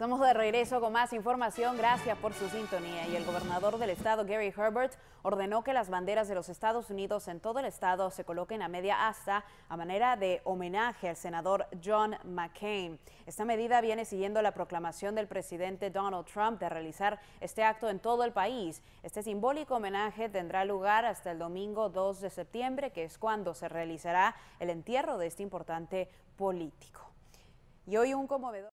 Estamos de regreso con más información. Gracias por su sintonía. Y el gobernador del estado, Gary Herbert, ordenó que las banderas de los Estados Unidos en todo el estado se coloquen a media asta a manera de homenaje al senador John McCain. Esta medida viene siguiendo la proclamación del presidente Donald Trump de realizar este acto en todo el país. Este simbólico homenaje tendrá lugar hasta el domingo 2 de septiembre, que es cuando se realizará el entierro de este importante político. Y hoy un conmovedor.